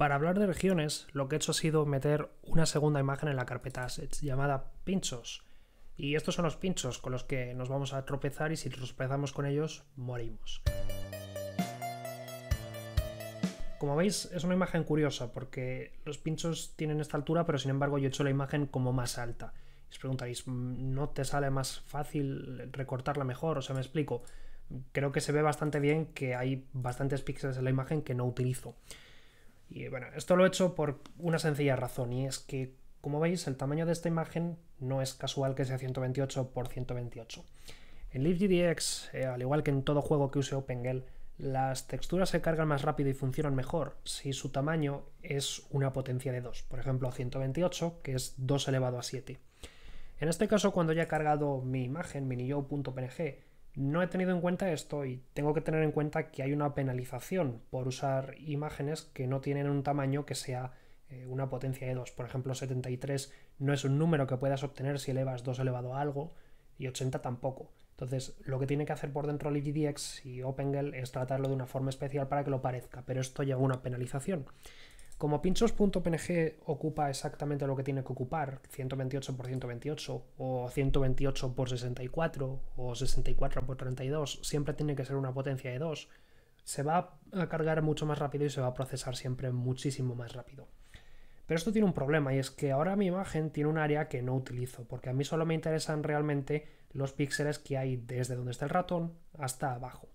Para hablar de regiones, lo que he hecho ha sido meter una segunda imagen en la carpeta assets llamada pinchos. Y estos son los pinchos con los que nos vamos a tropezar y si tropezamos con ellos morimos. Como veis es una imagen curiosa porque los pinchos tienen esta altura pero sin embargo yo he hecho la imagen como más alta. os preguntaréis, mm, ¿no te sale más fácil recortarla mejor? O sea, me explico. Creo que se ve bastante bien que hay bastantes píxeles en la imagen que no utilizo. Y bueno, esto lo he hecho por una sencilla razón, y es que, como veis, el tamaño de esta imagen no es casual que sea 128 x 128. En LiveGDX, al igual que en todo juego que use OpenGL, las texturas se cargan más rápido y funcionan mejor si su tamaño es una potencia de 2, por ejemplo 128, que es 2 elevado a 7. En este caso, cuando ya he cargado mi imagen, miniyo.png, no he tenido en cuenta esto y tengo que tener en cuenta que hay una penalización por usar imágenes que no tienen un tamaño que sea eh, una potencia de 2. Por ejemplo, 73 no es un número que puedas obtener si elevas 2 elevado a algo y 80 tampoco. Entonces, lo que tiene que hacer por dentro LGDX y OpenGL es tratarlo de una forma especial para que lo parezca, pero esto lleva una penalización. Como pinchos.png ocupa exactamente lo que tiene que ocupar, 128 por 128 o 128 por 64 o 64 por 32, siempre tiene que ser una potencia de 2, se va a cargar mucho más rápido y se va a procesar siempre muchísimo más rápido. Pero esto tiene un problema y es que ahora mi imagen tiene un área que no utilizo, porque a mí solo me interesan realmente los píxeles que hay desde donde está el ratón hasta abajo.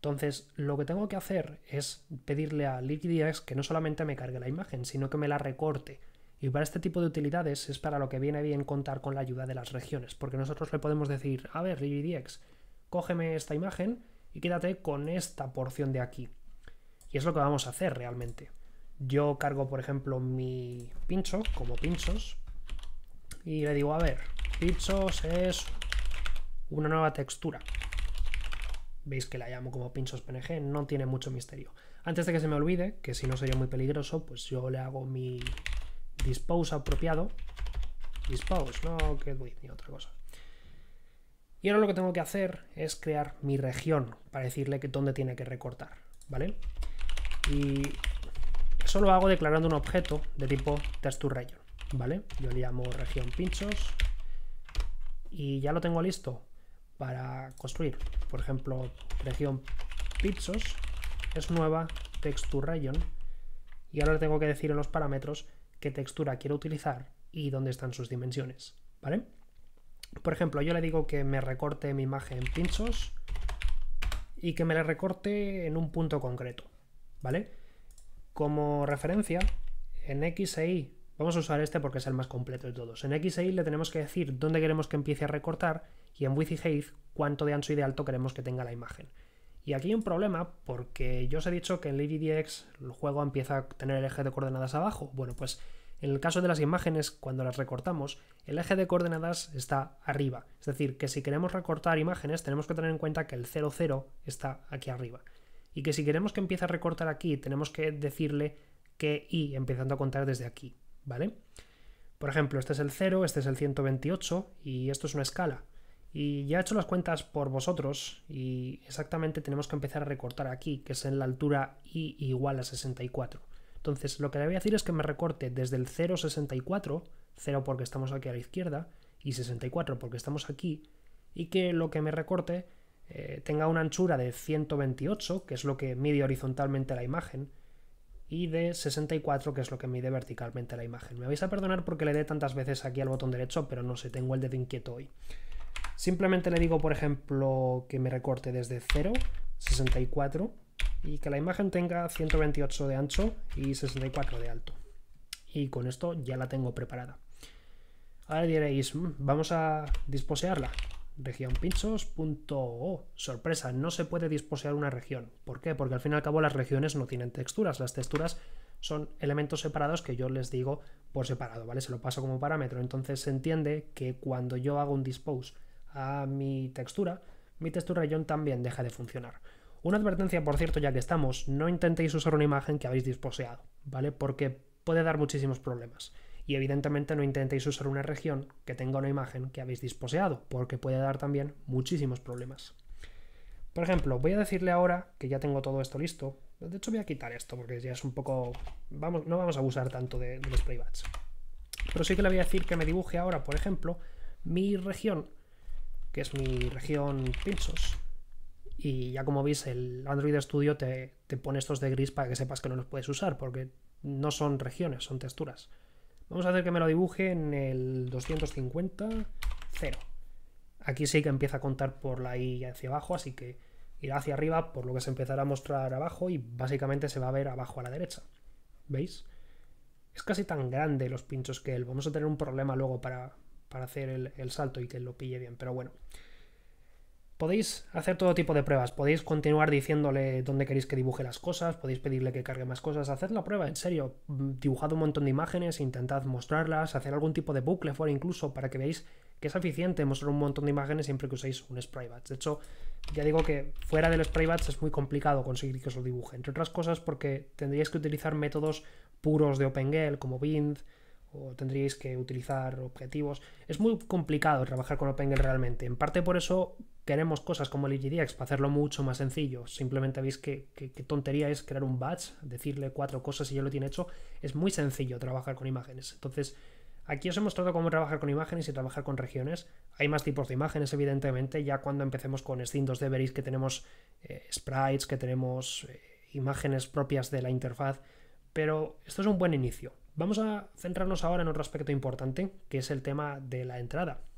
Entonces, lo que tengo que hacer es pedirle a LiquidX que no solamente me cargue la imagen, sino que me la recorte. Y para este tipo de utilidades es para lo que viene bien contar con la ayuda de las regiones, porque nosotros le podemos decir, a ver, LiquidX, cógeme esta imagen y quédate con esta porción de aquí. Y es lo que vamos a hacer realmente. Yo cargo, por ejemplo, mi pincho, como pinchos, y le digo, a ver, pinchos es una nueva textura veis que la llamo como pinchos PNG, no tiene mucho misterio. Antes de que se me olvide, que si no sería muy peligroso, pues yo le hago mi dispose apropiado. Dispose, no get ni otra cosa. Y ahora lo que tengo que hacer es crear mi región para decirle que dónde tiene que recortar, ¿vale? Y eso lo hago declarando un objeto de tipo region ¿vale? Yo le llamo región pinchos y ya lo tengo listo para construir por ejemplo, región pinchos, es nueva texture y ahora le tengo que decir en los parámetros qué textura quiero utilizar y dónde están sus dimensiones, ¿vale? Por ejemplo, yo le digo que me recorte mi imagen en pinchos y que me la recorte en un punto concreto, ¿vale? Como referencia, en X e Y Vamos a usar este porque es el más completo de todos. En XI e le tenemos que decir dónde queremos que empiece a recortar y en width y height cuánto de ancho y de alto queremos que tenga la imagen. Y aquí hay un problema porque yo os he dicho que en LadyDX el juego empieza a tener el eje de coordenadas abajo. Bueno, pues en el caso de las imágenes, cuando las recortamos, el eje de coordenadas está arriba. Es decir, que si queremos recortar imágenes, tenemos que tener en cuenta que el 00 está aquí arriba. Y que si queremos que empiece a recortar aquí, tenemos que decirle que y empezando a contar desde aquí. ¿vale? Por ejemplo, este es el 0, este es el 128 y esto es una escala. Y ya he hecho las cuentas por vosotros y exactamente tenemos que empezar a recortar aquí, que es en la altura y igual a 64. Entonces, lo que le voy a decir es que me recorte desde el 0,64, 0 porque estamos aquí a la izquierda y 64 porque estamos aquí, y que lo que me recorte eh, tenga una anchura de 128, que es lo que mide horizontalmente la imagen, y de 64, que es lo que mide verticalmente la imagen. Me vais a perdonar porque le dé tantas veces aquí al botón derecho, pero no sé, tengo el dedo inquieto hoy. Simplemente le digo, por ejemplo, que me recorte desde 0, 64, y que la imagen tenga 128 de ancho y 64 de alto. Y con esto ya la tengo preparada. Ahora diréis, mm, vamos a disposearla región pinchoso sorpresa no se puede disposear una región ¿por qué? porque al fin y al cabo las regiones no tienen texturas las texturas son elementos separados que yo les digo por separado vale se lo paso como parámetro entonces se entiende que cuando yo hago un dispose a mi textura mi textura region también deja de funcionar una advertencia por cierto ya que estamos no intentéis usar una imagen que habéis disposeado vale porque puede dar muchísimos problemas y evidentemente no intentéis usar una región que tenga una imagen que habéis disposeado, porque puede dar también muchísimos problemas. Por ejemplo, voy a decirle ahora que ya tengo todo esto listo. De hecho, voy a quitar esto porque ya es un poco... Vamos, no vamos a abusar tanto de, los Pero sí que le voy a decir que me dibuje ahora, por ejemplo, mi región, que es mi región pinchos Y ya como veis, el Android Studio te, te pone estos de gris para que sepas que no los puedes usar, porque no son regiones, son texturas. Vamos a hacer que me lo dibuje en el 250, Aquí sí que empieza a contar por la I hacia abajo, así que irá hacia arriba, por lo que se empezará a mostrar abajo y básicamente se va a ver abajo a la derecha. ¿Veis? Es casi tan grande los pinchos que él. Vamos a tener un problema luego para, para hacer el, el salto y que lo pille bien, pero bueno podéis hacer todo tipo de pruebas, podéis continuar diciéndole dónde queréis que dibuje las cosas, podéis pedirle que cargue más cosas, haced la prueba, en serio, mm, dibujad un montón de imágenes, intentad mostrarlas, hacer algún tipo de bucle fuera incluso para que veáis que es eficiente mostrar un montón de imágenes siempre que uséis un spray De hecho, ya digo que fuera del spray es muy complicado conseguir que os lo dibuje, entre otras cosas porque tendríais que utilizar métodos puros de OpenGL como bind, o tendríais que utilizar objetivos. Es muy complicado trabajar con OpenGL realmente. En parte por eso queremos cosas como el e para hacerlo mucho más sencillo. Simplemente veis que, tontería es crear un batch, decirle cuatro cosas y ya lo tiene hecho. Es muy sencillo trabajar con imágenes. Entonces, aquí os he mostrado cómo trabajar con imágenes y trabajar con regiones. Hay más tipos de imágenes, evidentemente. Ya cuando empecemos con extintos 2 d veréis que tenemos eh, sprites, que tenemos eh, imágenes propias de la interfaz. Pero esto es un buen inicio. Vamos a centrarnos ahora en otro aspecto importante, que es el tema de la entrada.